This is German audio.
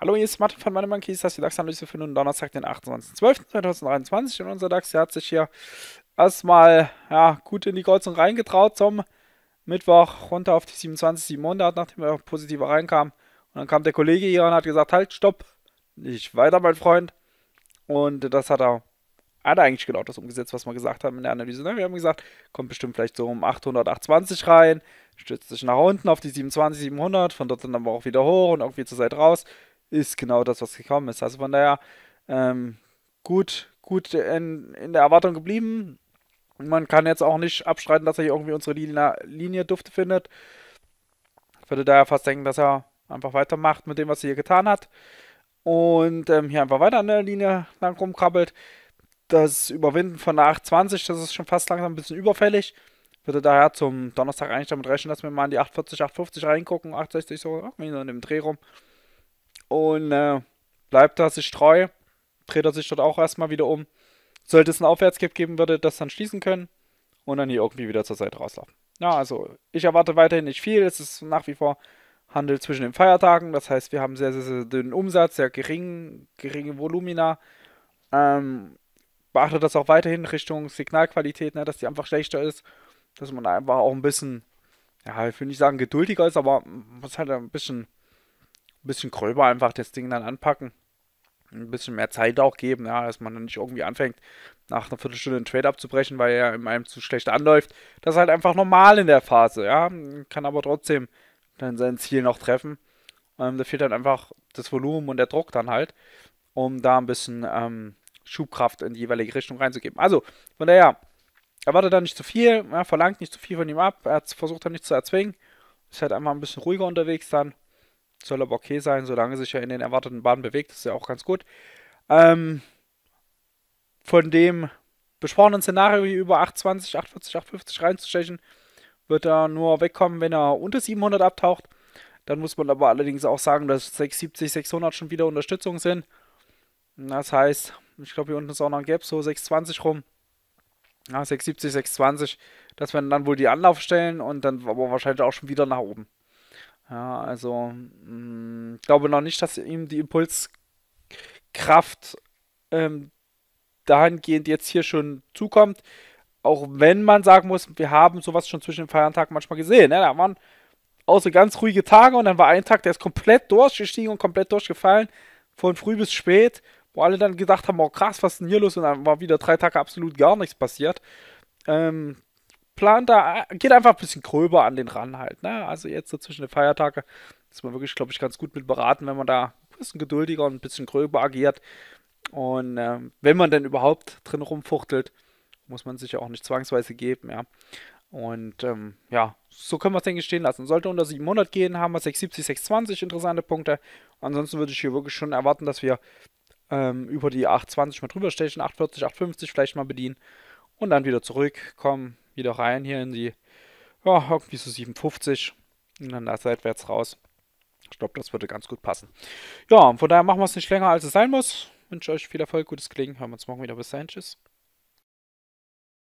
Hallo, hier ist Martin von Money Monkeys, das ist die DAX-Analyse für nun Donnerstag, den 28.12.2023 und unser DAX, hat sich hier erstmal ja, gut in die Kreuzung reingetraut zum Mittwoch runter auf die 27.700, nachdem er positiver reinkam. Und dann kam der Kollege hier und hat gesagt, halt, stopp, nicht weiter, mein Freund. Und das hat er hat er eigentlich genau das umgesetzt, was wir gesagt haben in der Analyse. Ne? Wir haben gesagt, kommt bestimmt vielleicht so um 800, 820 rein, stürzt sich nach unten auf die 27, 700, von dort dann aber auch wieder hoch und irgendwie zur Seite raus. Ist genau das, was gekommen ist. Also von daher ähm, gut, gut in, in der Erwartung geblieben. Man kann jetzt auch nicht abstreiten, dass er hier irgendwie unsere Linie, Linie Dufte findet. Ich würde daher fast denken, dass er einfach weitermacht mit dem, was er hier getan hat. Und ähm, hier einfach weiter an der Linie lang rumkrabbelt das Überwinden von der 820, das ist schon fast langsam ein bisschen überfällig. Würde daher zum Donnerstag eigentlich damit rechnen, dass wir mal in die 840, 850 reingucken, 860 so, ne? in dem Dreh rum. Und äh, bleibt er sich treu, dreht er sich dort auch erstmal wieder um. Sollte es einen Aufwärtskipp geben, würde das dann schließen können und dann hier irgendwie wieder zur Seite rauslaufen. Ja, also ich erwarte weiterhin nicht viel. Es ist nach wie vor Handel zwischen den Feiertagen. Das heißt, wir haben sehr, sehr, sehr dünnen Umsatz, sehr gering, geringe Volumina. Ähm, beachte das auch weiterhin Richtung Signalqualität, ne, dass die einfach schlechter ist, dass man einfach auch ein bisschen, ja, ich will nicht sagen geduldiger ist, aber muss halt ein bisschen, ein bisschen gröber einfach das Ding dann anpacken. Ein bisschen mehr Zeit auch geben, ja, dass man dann nicht irgendwie anfängt, nach einer Viertelstunde einen Trade abzubrechen, weil er in einem zu schlecht anläuft. Das ist halt einfach normal in der Phase, ja. Kann aber trotzdem dann sein Ziel noch treffen. Ähm, da fehlt dann halt einfach das Volumen und der Druck dann halt, um da ein bisschen ähm, Schubkraft in die jeweilige Richtung reinzugeben. Also, von daher, erwartet da nicht zu viel, ja, verlangt nicht zu viel von ihm ab, er versucht dann nicht zu erzwingen, ist halt einfach ein bisschen ruhiger unterwegs dann. Soll aber okay sein, solange sich ja in den erwarteten Bahnen bewegt, ist ja auch ganz gut. Ähm, von dem besprochenen Szenario hier über 820, 840, 850 reinzustechen, wird er nur wegkommen, wenn er unter 700 abtaucht. Dann muss man aber allerdings auch sagen, dass 670, 600 schon wieder Unterstützung sind. Das heißt, ich glaube, hier unten ist auch noch ein Gap, so 6,20 rum. Ja, 6,70, 6,20. Das werden dann wohl die Anlaufstellen und dann aber wahrscheinlich auch schon wieder nach oben. Ja, also mm, ich glaube noch nicht, dass ihm die Impulskraft ähm, dahingehend jetzt hier schon zukommt. Auch wenn man sagen muss, wir haben sowas schon zwischen den Feiertagen manchmal gesehen. Ne? Da waren außer ganz ruhige Tage und dann war ein Tag, der ist komplett durchgestiegen und komplett durchgefallen. Von früh bis spät wo alle dann gedacht haben, oh krass, was ist denn hier los? Und dann war wieder drei Tage absolut gar nichts passiert. Ähm, plant da, äh, geht einfach ein bisschen gröber an den Rand halt. Ne? Also jetzt so zwischen den Feiertagen ist man wirklich, glaube ich, ganz gut mit beraten, wenn man da ein bisschen geduldiger und ein bisschen gröber agiert. Und ähm, wenn man denn überhaupt drin rumfuchtelt, muss man sich ja auch nicht zwangsweise geben, ja. Und ähm, ja, so können wir es, denke ich, stehen lassen. Sollte unter 700 gehen, haben wir 670, 620 interessante Punkte. Ansonsten würde ich hier wirklich schon erwarten, dass wir ähm, über die 820 mal drüber stechen, 840, 850 vielleicht mal bedienen und dann wieder zurück, kommen wieder rein hier in die, ja, irgendwie so 750 und dann da seitwärts raus. Ich glaube, das würde ganz gut passen. Ja, von daher machen wir es nicht länger, als es sein muss. wünsche euch viel Erfolg, gutes Klingen. Hören wir uns morgen wieder. Bis dahin. Tschüss.